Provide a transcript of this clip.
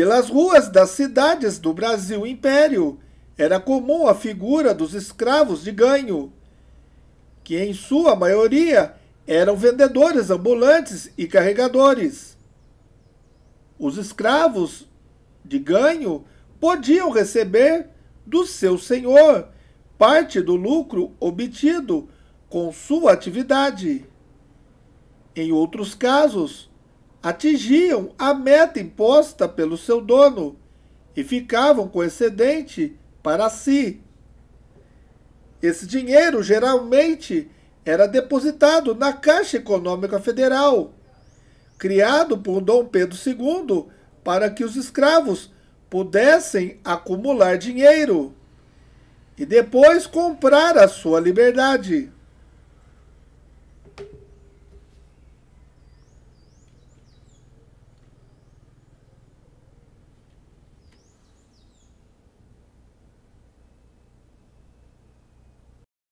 Pelas ruas das cidades do Brasil Império era comum a figura dos escravos de ganho, que em sua maioria eram vendedores ambulantes e carregadores. Os escravos de ganho podiam receber do seu senhor parte do lucro obtido com sua atividade. Em outros casos, atingiam a meta imposta pelo seu dono e ficavam com excedente para si. Esse dinheiro geralmente era depositado na Caixa Econômica Federal, criado por Dom Pedro II para que os escravos pudessem acumular dinheiro e depois comprar a sua liberdade.